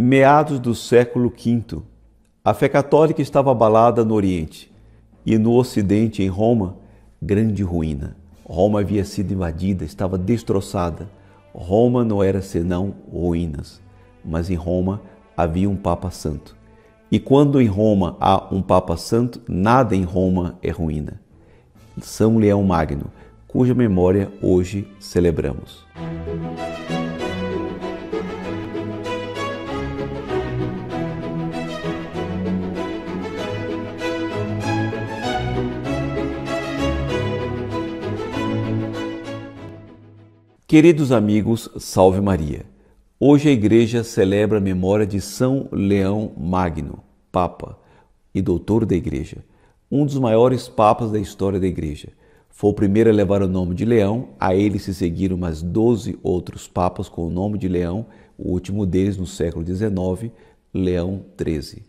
Meados do século V, a fé católica estava abalada no Oriente e no Ocidente, em Roma, grande ruína. Roma havia sido invadida, estava destroçada. Roma não era senão ruínas, mas em Roma havia um Papa Santo. E quando em Roma há um Papa Santo, nada em Roma é ruína. São Leão Magno, cuja memória hoje celebramos. Queridos amigos, salve Maria. Hoje a igreja celebra a memória de São Leão Magno, Papa e doutor da igreja, um dos maiores papas da história da igreja. Foi o primeiro a levar o nome de Leão, a ele se seguiram mais 12 outros papas com o nome de Leão, o último deles no século XIX, Leão XIII.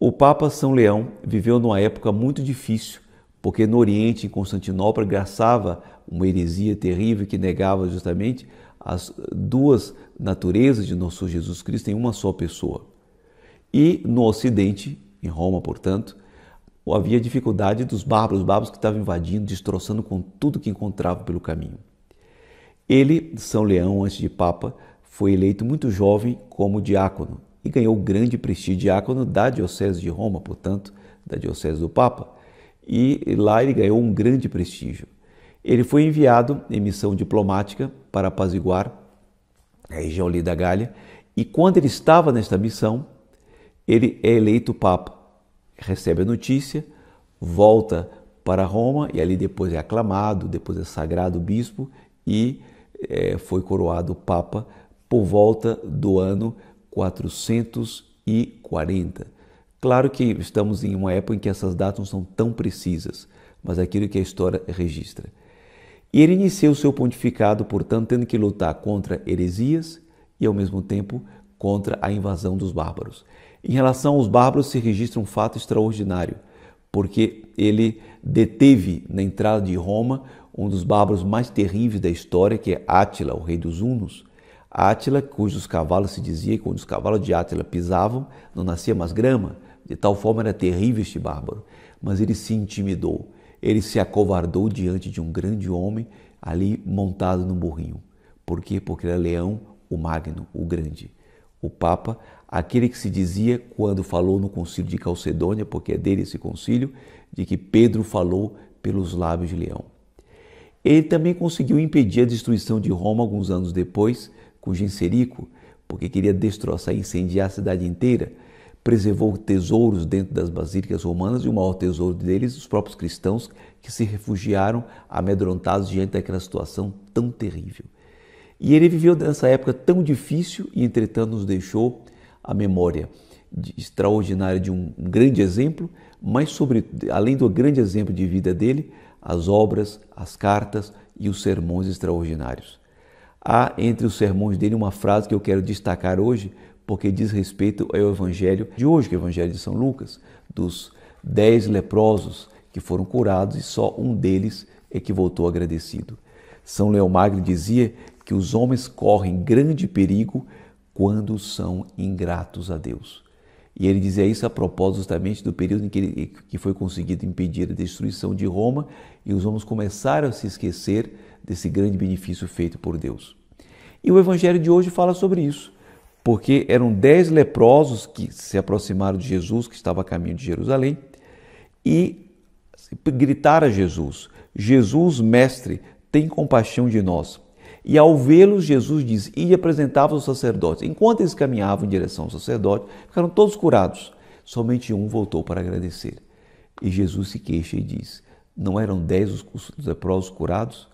O Papa São Leão viveu numa época muito difícil, porque no Oriente, em Constantinopla, graçava uma heresia terrível que negava justamente as duas naturezas de nosso Jesus Cristo em uma só pessoa. E no Ocidente, em Roma, portanto, havia dificuldade dos bárbaros, bárbaros que estavam invadindo, destroçando com tudo que encontravam pelo caminho. Ele, São Leão, antes de Papa, foi eleito muito jovem como diácono e ganhou grande prestígio diácono da Diocese de Roma, portanto, da Diocese do Papa e lá ele ganhou um grande prestígio. Ele foi enviado em missão diplomática para apaziguar a região ali da Gália e quando ele estava nesta missão, ele é eleito papa, recebe a notícia, volta para Roma e ali depois é aclamado, depois é sagrado bispo e é, foi coroado papa por volta do ano 440. Claro que estamos em uma época em que essas datas não são tão precisas, mas é aquilo que a história registra. E ele iniciou seu pontificado, portanto, tendo que lutar contra heresias e, ao mesmo tempo, contra a invasão dos bárbaros. Em relação aos bárbaros, se registra um fato extraordinário, porque ele deteve na entrada de Roma um dos bárbaros mais terríveis da história, que é Átila, o rei dos Hunos. Átila, cujos cavalos se dizia que quando os cavalos de Átila pisavam, não nascia mais grama, de tal forma era terrível este bárbaro, mas ele se intimidou, ele se acovardou diante de um grande homem ali montado no burrinho. Por quê? Porque era é leão, o magno, o grande. O Papa, aquele que se dizia quando falou no concílio de Calcedônia, porque é dele esse concílio, de que Pedro falou pelos lábios de leão. Ele também conseguiu impedir a destruição de Roma alguns anos depois, com Genserico, porque queria destroçar e incendiar a cidade inteira preservou tesouros dentro das basílicas romanas e o maior tesouro deles, os próprios cristãos que se refugiaram amedrontados diante daquela situação tão terrível. E ele viveu nessa época tão difícil e, entretanto, nos deixou a memória extraordinária de um, um grande exemplo, mas, sobre, além do grande exemplo de vida dele, as obras, as cartas e os sermões extraordinários. Há entre os sermões dele uma frase que eu quero destacar hoje, porque diz respeito ao Evangelho de hoje, que é o Evangelho de São Lucas, dos dez leprosos que foram curados e só um deles é que voltou agradecido. São Leão dizia que os homens correm grande perigo quando são ingratos a Deus. E ele dizia isso a propósito justamente do período em que, ele, que foi conseguido impedir a destruição de Roma e os homens começaram a se esquecer desse grande benefício feito por Deus. E o Evangelho de hoje fala sobre isso porque eram dez leprosos que se aproximaram de Jesus, que estava a caminho de Jerusalém, e gritaram a Jesus: Jesus, mestre, tem compaixão de nós. E ao vê-los, Jesus diz: E apresentava os sacerdotes. Enquanto eles caminhavam em direção ao sacerdote, ficaram todos curados. Somente um voltou para agradecer. E Jesus se queixa e diz: Não eram dez os leprosos curados?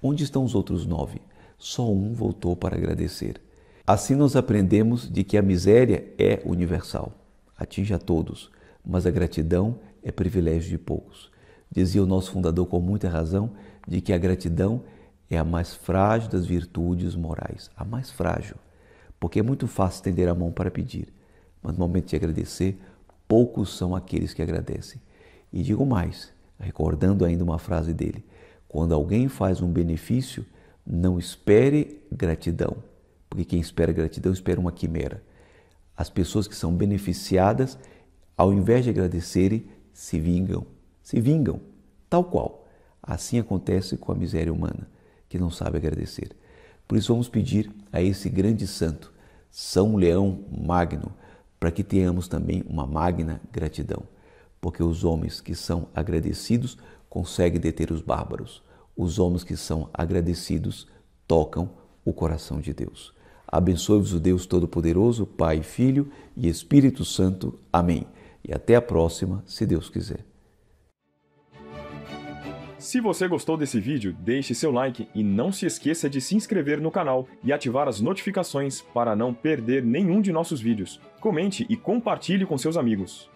Onde estão os outros nove? Só um voltou para agradecer. Assim nós aprendemos de que a miséria é universal, atinge a todos, mas a gratidão é privilégio de poucos. Dizia o nosso fundador com muita razão de que a gratidão é a mais frágil das virtudes morais, a mais frágil, porque é muito fácil estender a mão para pedir, mas no momento de agradecer, poucos são aqueles que agradecem. E digo mais, recordando ainda uma frase dele: quando alguém faz um benefício, não espere gratidão porque quem espera gratidão espera uma quimera. As pessoas que são beneficiadas, ao invés de agradecerem, se vingam, se vingam, tal qual. Assim acontece com a miséria humana, que não sabe agradecer. Por isso vamos pedir a esse grande santo, São Leão Magno, para que tenhamos também uma magna gratidão, porque os homens que são agradecidos conseguem deter os bárbaros. Os homens que são agradecidos tocam o coração de Deus. Abençoe-vos o Deus Todo-Poderoso, Pai, Filho e Espírito Santo. Amém. E até a próxima, se Deus quiser. Se você gostou desse vídeo, deixe seu like e não se esqueça de se inscrever no canal e ativar as notificações para não perder nenhum de nossos vídeos. Comente e compartilhe com seus amigos.